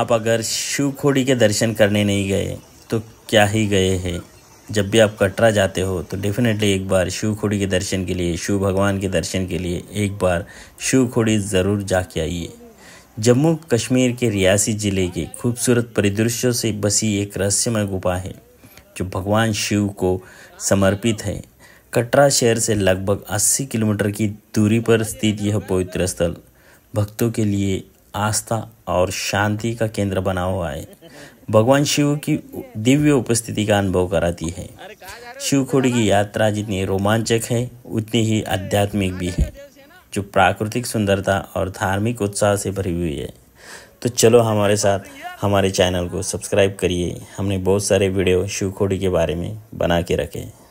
आप अगर शिवखोड़ी के दर्शन करने नहीं गए तो क्या ही गए हैं जब भी आप कटरा जाते हो तो डेफिनेटली एक बार शिव खोड़ी के दर्शन के लिए शिव भगवान के दर्शन के लिए एक बार शिव खोड़ी ज़रूर जाके आइए जम्मू कश्मीर के रियासी ज़िले के खूबसूरत परिदृश्यों से बसी एक रहस्यमय गुफा है जो भगवान शिव को समर्पित है कटरा शहर से लगभग 80 किलोमीटर की दूरी पर स्थित यह पवित्र स्थल भक्तों के लिए आस्था और शांति का केंद्र बना हुआ है भगवान शिव की दिव्य उपस्थिति का अनुभव कराती है शिवखोड़ी की यात्रा जितनी रोमांचक है उतनी ही आध्यात्मिक भी है जो प्राकृतिक सुंदरता और धार्मिक उत्साह से भरी हुई है तो चलो हमारे साथ हमारे चैनल को सब्सक्राइब करिए हमने बहुत सारे वीडियो शिवखोड़ी के बारे में बना के रखे